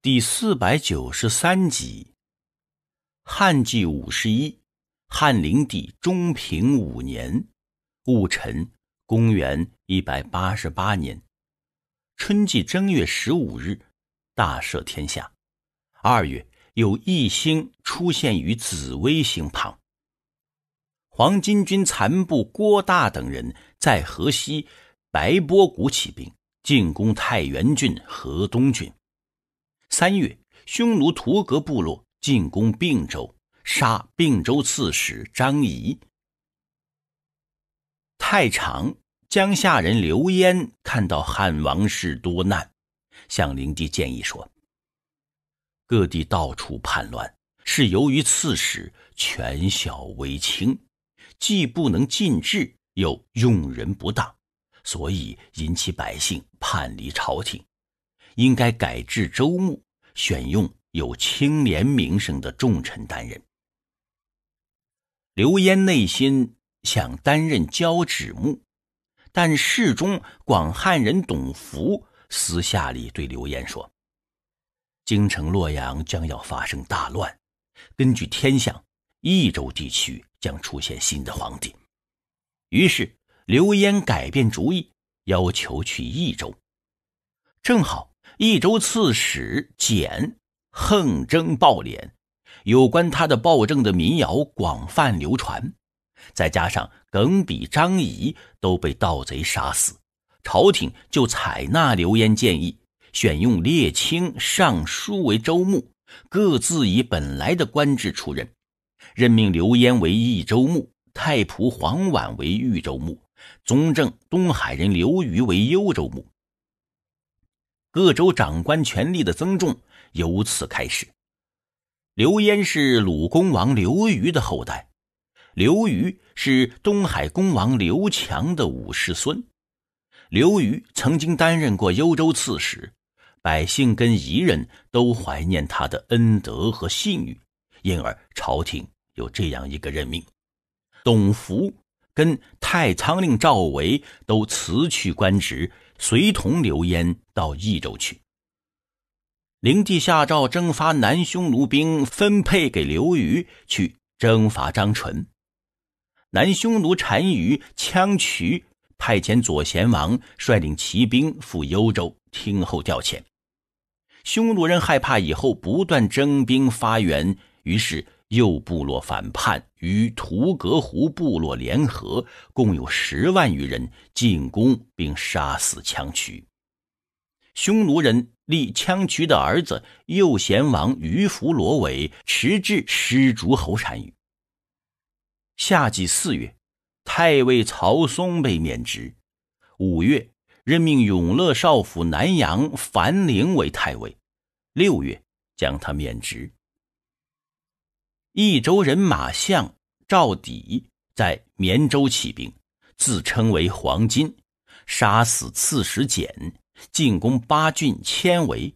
第四百九十三集，汉纪五十一，汉灵帝中平五年，戊辰，公元一百八十八年，春季正月十五日，大赦天下。二月，有一星出现于紫微星旁。黄巾军残部郭大等人在河西白波谷起兵，进攻太原郡、河东郡。三月，匈奴屠格部落进攻并州，杀并州刺史张仪。太常江夏人刘焉看到汉王室多难，向灵帝建议说：“各地到处叛乱，是由于刺史权小为轻，既不能禁治，又用人不当，所以引起百姓叛离朝廷。”应该改制州牧，选用有清廉名声的重臣担任。刘焉内心想担任交趾牧，但侍中广汉人董福私下里对刘焉说：“京城洛阳将要发生大乱，根据天象，益州地区将出现新的皇帝。”于是刘焉改变主意，要求去益州，正好。益州刺史简横征暴敛，有关他的暴政的民谣广泛流传。再加上耿比张仪都被盗贼杀死，朝廷就采纳刘焉建议，选用列卿尚书为州牧，各自以本来的官职出任。任命刘焉为益州牧，太仆黄婉为豫州牧，宗正东海人刘虞为幽州牧。各州长官权力的增重由此开始。刘焉是鲁公王刘虞的后代，刘虞是东海公王刘强的五世孙。刘虞曾经担任过幽州刺史，百姓跟夷人都怀念他的恩德和信誉，因而朝廷有这样一个任命：董福跟太仓令赵维都辞去官职。随同刘焉到益州去。灵帝下诏征发南匈奴兵，分配给刘虞去征伐张纯。南匈奴单于羌渠派遣左贤王率领骑兵赴幽州听候调遣。匈奴人害怕以后不断征兵发援，于是。右部落反叛，与图格湖部落联合，共有十万余人进攻并杀死羌渠。匈奴人立羌渠的儿子右贤王于弗罗为持制失主侯单于。夏季四月，太尉曹嵩被免职。五月，任命永乐少府南阳樊陵为太尉。六月，将他免职。益州人马相赵底在绵州起兵，自称为黄金，杀死刺史简，进攻八郡千围。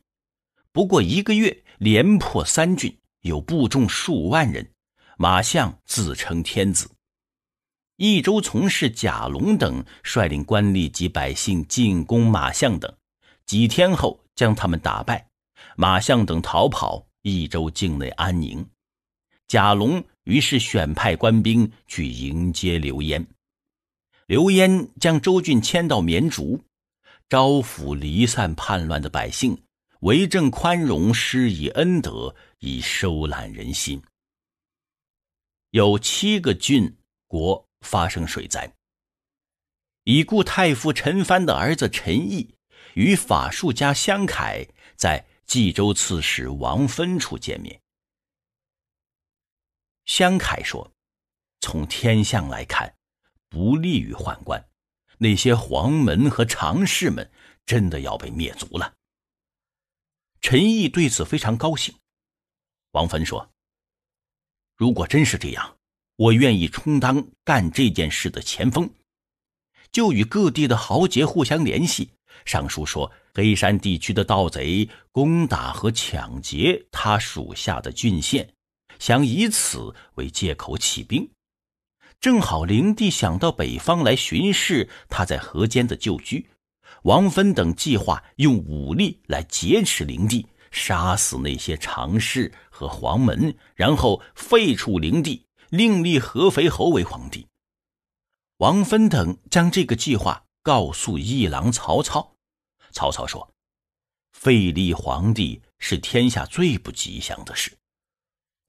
不过一个月，连破三郡，有部众数万人。马相自称天子。益州从事贾龙等率领官吏及百姓进攻马相等，几天后将他们打败。马相等逃跑，益州境内安宁。贾龙于是选派官兵去迎接刘焉。刘焉将周郡迁到绵竹，招抚离散叛乱的百姓，为政宽容，施以恩德，以收揽人心。有七个郡国发生水灾。已故太傅陈蕃的儿子陈毅与法术家香凯在冀州刺史王芬处见面。香凯说：“从天象来看，不利于宦官。那些黄门和常侍们真的要被灭族了。”陈毅对此非常高兴。王芬说：“如果真是这样，我愿意充当干这件事的前锋，就与各地的豪杰互相联系，上书说黑山地区的盗贼攻打和抢劫他属下的郡县。”想以此为借口起兵，正好灵帝想到北方来巡视，他在河间的旧居，王芬等计划用武力来劫持灵帝，杀死那些常侍和黄门，然后废黜灵帝，另立合肥侯为皇帝。王芬等将这个计划告诉一郎曹操，曹操说：“废立皇帝是天下最不吉祥的事。”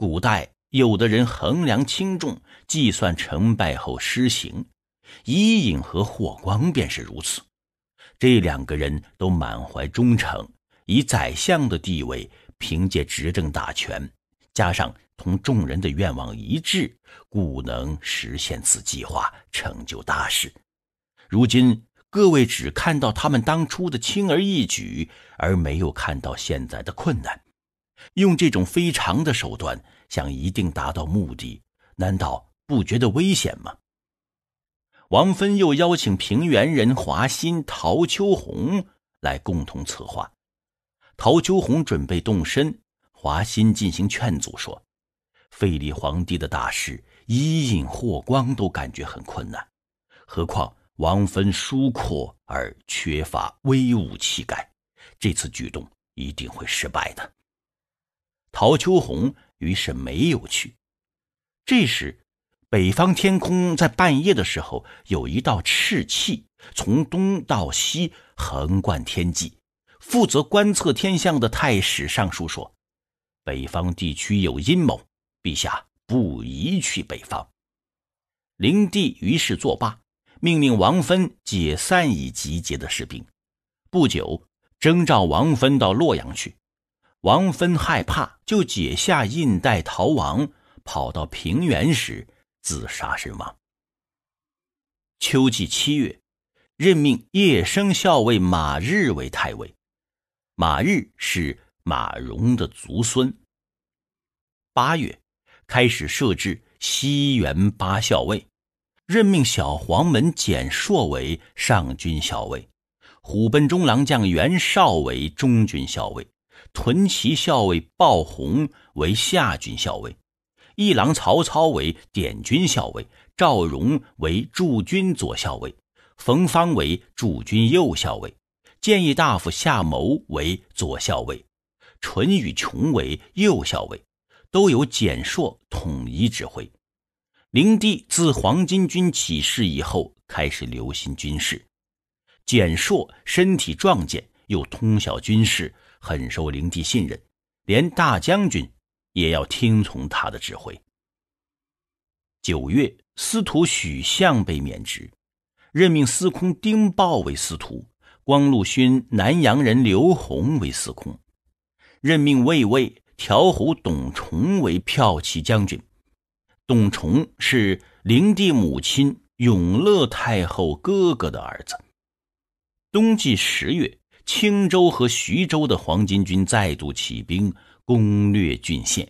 古代有的人衡量轻重，计算成败后施行。伊尹和霍光便是如此。这两个人都满怀忠诚，以宰相的地位，凭借执政大权，加上同众人的愿望一致，故能实现此计划，成就大事。如今各位只看到他们当初的轻而易举，而没有看到现在的困难。用这种非常的手段，想一定达到目的，难道不觉得危险吗？王芬又邀请平原人华歆、陶秋红来共同策划。陶秋红准备动身，华歆进行劝阻说：“废立皇帝的大事，伊尹、霍光都感觉很困难，何况王芬疏阔而缺乏威武气概，这次举动一定会失败的。”曹秋红于是没有去。这时，北方天空在半夜的时候有一道赤气从东到西横贯天际。负责观测天象的太史尚书说：“北方地区有阴谋，陛下不宜去北方。”灵帝于是作罢，命令王芬解散已集结的士兵。不久，征召王芬到洛阳去。王芬害怕，就解下印带逃亡，跑到平原时自杀身亡。秋季七月，任命叶生校尉马日为太尉。马日是马融的族孙。八月，开始设置西园八校尉，任命小黄门简硕为上军校尉，虎贲中郎将袁绍为中军校尉。屯骑校尉鲍弘为下军校尉，一郎曹操为典军校尉，赵荣为驻军左校尉，冯方为驻军右校尉，建议大夫夏谋为左校尉，淳与琼为右校尉，都由简硕统一指挥。灵帝自黄巾军起事以后，开始留心军事。简硕身体壮健，又通晓军事。很受灵帝信任，连大将军也要听从他的指挥。九月，司徒许相被免职，任命司空丁豹为司徒，光禄勋南阳人刘宏为司空，任命卫尉调侯董崇为骠骑将军。董崇是灵帝母亲永乐太后哥哥的儿子。冬季十月。青州和徐州的黄巾军再度起兵，攻略郡县。